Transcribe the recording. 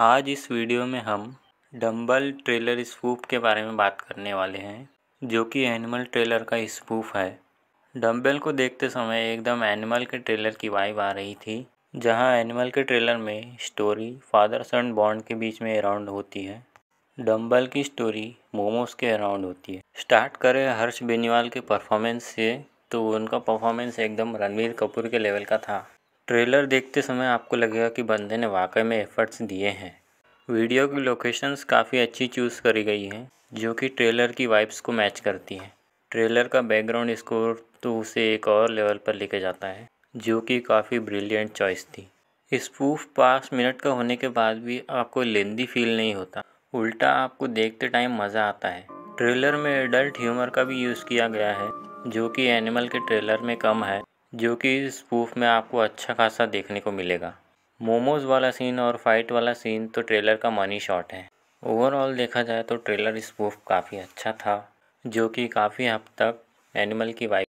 आज इस वीडियो में हम डम्बल ट्रेलर स्पूफ के बारे में बात करने वाले हैं जो कि एनिमल ट्रेलर का स्पूफ है डम्बल को देखते समय एकदम एनिमल के ट्रेलर की वाइब आ रही थी जहां एनिमल के ट्रेलर में स्टोरी फादर सन बॉन्ड के बीच में अराउंड होती है डम्बल की स्टोरी मोमोज के अराउंड होती है स्टार्ट करें हर्ष बेनीवाल के परफॉर्मेंस से तो उनका परफॉर्मेंस एकदम रणवीर कपूर के लेवल का था ट्रेलर देखते समय आपको लगेगा कि बंदे ने वाकई में एफर्ट्स दिए हैं वीडियो की लोकेशंस काफ़ी अच्छी चूज़ करी गई हैं जो कि ट्रेलर की वाइब्स को मैच करती हैं ट्रेलर का बैकग्राउंड स्कोर तो उसे एक और लेवल पर लेके जाता है जो कि काफ़ी ब्रिलियंट चॉइस थी स्पूफ पाँच मिनट का होने के बाद भी आपको लेंदी फील नहीं होता उल्टा आपको देखते टाइम मज़ा आता है ट्रेलर में एडल्ट ह्यूमर का भी यूज़ किया गया है जो कि एनिमल के ट्रेलर में कम है जो कि इस प्रूफ में आपको अच्छा खासा देखने को मिलेगा मोमोज़ वाला सीन और फाइट वाला सीन तो ट्रेलर का मनी शॉट है ओवरऑल देखा जाए तो ट्रेलर इस प्रूफ काफ़ी अच्छा था जो कि काफ़ी हद तक एनिमल की वाइफ